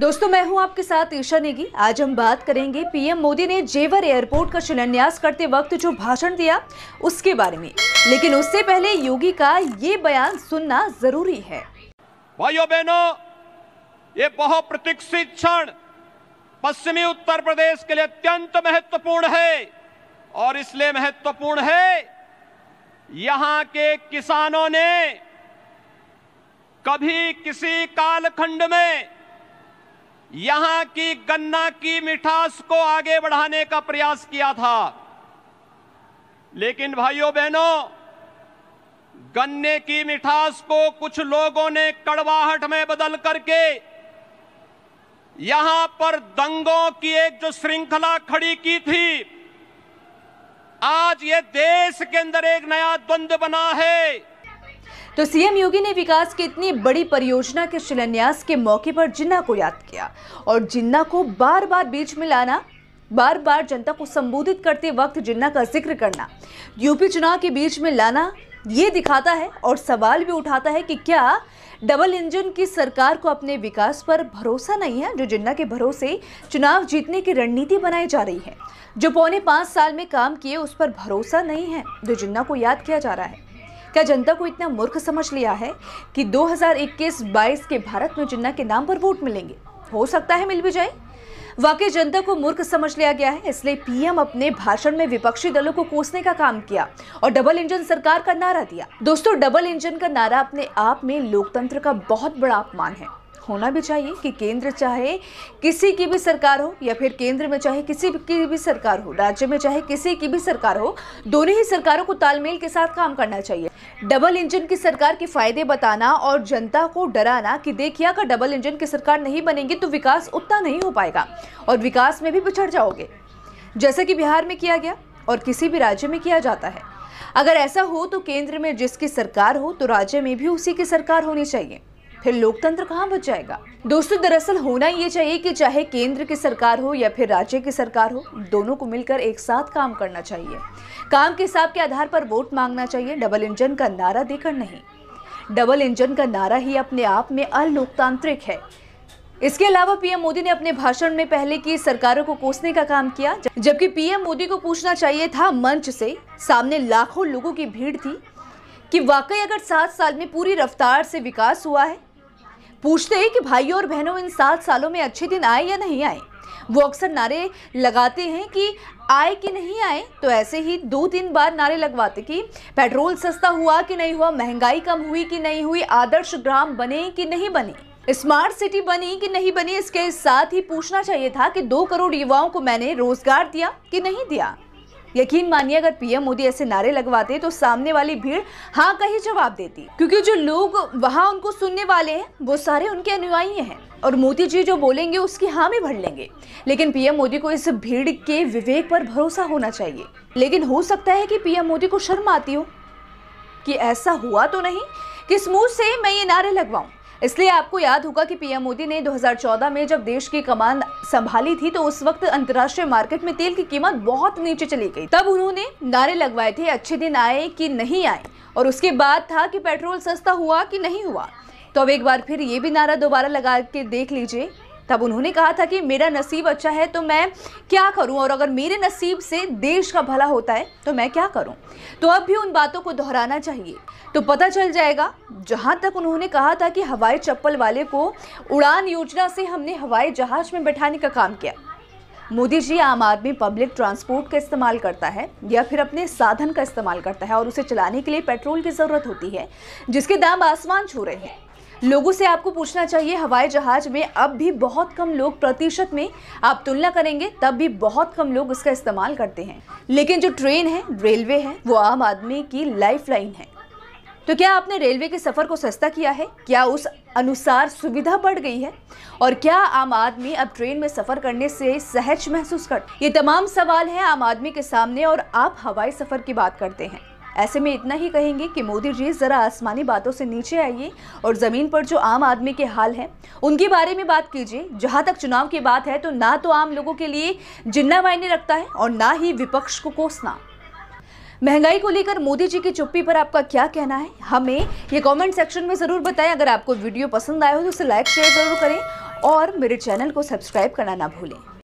दोस्तों मैं हूं आपके साथ ईशा नेगी आज हम बात करेंगे पीएम मोदी ने जेवर एयरपोर्ट का शिलान्यास करते वक्त जो भाषण दिया उसके बारे में लेकिन उससे पहले योगी का ये बयान सुनना जरूरी है भाइयों बहनों ये बहुत प्रतीक्षित क्षण पश्चिमी उत्तर प्रदेश के लिए अत्यंत महत्वपूर्ण है और इसलिए महत्वपूर्ण है यहाँ के किसानों ने कभी किसी कालखंड में यहां की गन्ना की मिठास को आगे बढ़ाने का प्रयास किया था लेकिन भाइयों बहनों गन्ने की मिठास को कुछ लोगों ने कड़वाहट में बदल करके यहां पर दंगों की एक जो श्रृंखला खड़ी की थी आज ये देश के अंदर एक नया द्वंद्व बना है तो सीएम योगी ने विकास की इतनी बड़ी परियोजना के शिलान्यास के मौके पर जिन्ना को याद किया और जिन्ना को बार बार बीच में लाना बार बार जनता को संबोधित करते वक्त जिन्ना का जिक्र करना यूपी चुनाव के बीच में लाना ये दिखाता है और सवाल भी उठाता है कि क्या डबल इंजन की सरकार को अपने विकास पर भरोसा नहीं है जो जिन्ना के भरोसे चुनाव जीतने की रणनीति बनाई जा रही है जो पौने पाँच साल में काम किए उस पर भरोसा नहीं है जो जिन्ना को याद किया जा रहा है क्या जनता को इतना मूर्ख समझ लिया है कि 2021-22 के भारत में जिन्ना के नाम पर वोट मिलेंगे हो सकता है मिल भी जाए वाकई जनता को मूर्ख समझ लिया गया है इसलिए पीएम अपने भाषण में विपक्षी दलों को कोसने का काम किया और डबल इंजन सरकार का नारा दिया दोस्तों डबल इंजन का नारा अपने आप में लोकतंत्र का बहुत बड़ा अपमान है होना भी चाहिए कि केंद्र चाहे किसी की भी सरकार हो या फिर केंद्र में चाहे किसी की भी सरकार हो राज्य में चाहे किसी की भी सरकार हो दोनों ही सरकारों को तालमेल के साथ काम करना चाहिए डबल इंजन की सरकार के फायदे बताना और जनता को डराना कि देखिए अगर डबल इंजन की सरकार नहीं बनेगी तो विकास उतना नहीं हो पाएगा और विकास में भी पिछड़ जाओगे जैसे कि बिहार में किया गया और किसी भी राज्य में किया जाता है अगर ऐसा हो तो केंद्र में जिसकी सरकार हो तो राज्य में भी उसी की सरकार होनी चाहिए फिर लोकतंत्र कहाँ बच जाएगा दोस्तों दरअसल होना ये चाहिए कि चाहे केंद्र की सरकार हो या फिर राज्य की सरकार हो दोनों को मिलकर एक साथ काम करना चाहिए काम के हिसाब के आधार पर वोट मांगना चाहिए डबल इंजन का नारा देकर नहीं डबल इंजन का नारा ही अपने आप में अलोकतांत्रिक है इसके अलावा पीएम मोदी ने अपने भाषण में पहले की सरकारों को कोसने का काम किया जबकि पीएम मोदी को पूछना चाहिए था मंच से सामने लाखों लोगों की भीड़ थी कि वाकई अगर सात साल में पूरी रफ्तार से विकास हुआ है पूछते हैं कि भाइयों और बहनों इन सात सालों में अच्छे दिन आए या नहीं आए वो अक्सर नारे लगाते हैं कि आए कि नहीं आए तो ऐसे ही दो तीन बार नारे लगवाते कि पेट्रोल सस्ता हुआ कि नहीं हुआ महंगाई कम हुई कि नहीं हुई आदर्श ग्राम बने कि नहीं बने स्मार्ट सिटी बनी कि नहीं बनी इसके साथ ही पूछना चाहिए था कि दो करोड़ युवाओं को मैंने रोजगार दिया कि नहीं दिया यकीन मानिए अगर पीएम मोदी ऐसे नारे लगवाते तो सामने वाली भीड़ हाँ का ही जवाब देती क्योंकि जो लोग वहाँ उनको सुनने वाले हैं वो सारे उनके अनुयायी हैं और मोदी जी जो बोलेंगे उसकी हाँ में भर लेंगे लेकिन पीएम मोदी को इस भीड़ के विवेक पर भरोसा होना चाहिए लेकिन हो सकता है कि पीएम मोदी को शर्म आती हो कि ऐसा हुआ तो नहीं कि स्मूथ से मैं ये नारे लगवाऊँ इसलिए आपको याद होगा कि पीएम मोदी ने 2014 में जब देश की कमान संभाली थी तो उस वक्त अंतर्राष्ट्रीय मार्केट में तेल की कीमत बहुत नीचे चली गई तब उन्होंने नारे लगवाए थे अच्छे दिन आए कि नहीं आए और उसके बाद था कि पेट्रोल सस्ता हुआ कि नहीं हुआ तो अब एक बार फिर ये भी नारा दोबारा लगा के देख लीजिए तब उन्होंने कहा था कि मेरा नसीब अच्छा है तो मैं क्या करूं और अगर मेरे नसीब से देश का भला होता है तो मैं क्या करूं तो अब भी उन बातों को दोहराना चाहिए तो पता चल जाएगा जहां तक उन्होंने कहा था कि हवाई चप्पल वाले को उड़ान योजना से हमने हवाई जहाज में बैठाने का काम किया मोदी जी आम आदमी पब्लिक ट्रांसपोर्ट का इस्तेमाल करता है या फिर अपने साधन का इस्तेमाल करता है और उसे चलाने के लिए पेट्रोल की ज़रूरत होती है जिसके दाम आसमान छू रहे हैं लोगों से आपको पूछना चाहिए हवाई जहाज में अब भी बहुत कम लोग प्रतिशत में आप तुलना करेंगे तब भी बहुत कम लोग उसका इस्तेमाल करते हैं लेकिन जो ट्रेन है रेलवे है वो आम आदमी की लाइफ लाइन है तो क्या आपने रेलवे के सफ़र को सस्ता किया है क्या उस अनुसार सुविधा बढ़ गई है और क्या आम आदमी अब ट्रेन में सफ़र करने से सहज महसूस कर ये तमाम सवाल हैं आम आदमी के सामने और आप हवाई सफ़र की बात करते हैं ऐसे में इतना ही कहेंगे कि मोदी जी ज़रा आसमानी बातों से नीचे आइए और ज़मीन पर जो आम आदमी के हाल हैं उनके बारे में बात कीजिए जहां तक चुनाव की बात है तो ना तो आम लोगों के लिए जिन्ना मायने रखता है और ना ही विपक्ष को कोसना महंगाई को लेकर मोदी जी की चुप्पी पर आपका क्या कहना है हमें ये कमेंट सेक्शन में ज़रूर बताएं अगर आपको वीडियो पसंद आया हो तो उसे लाइक शेयर ज़रूर करें और मेरे चैनल को सब्सक्राइब करना ना भूलें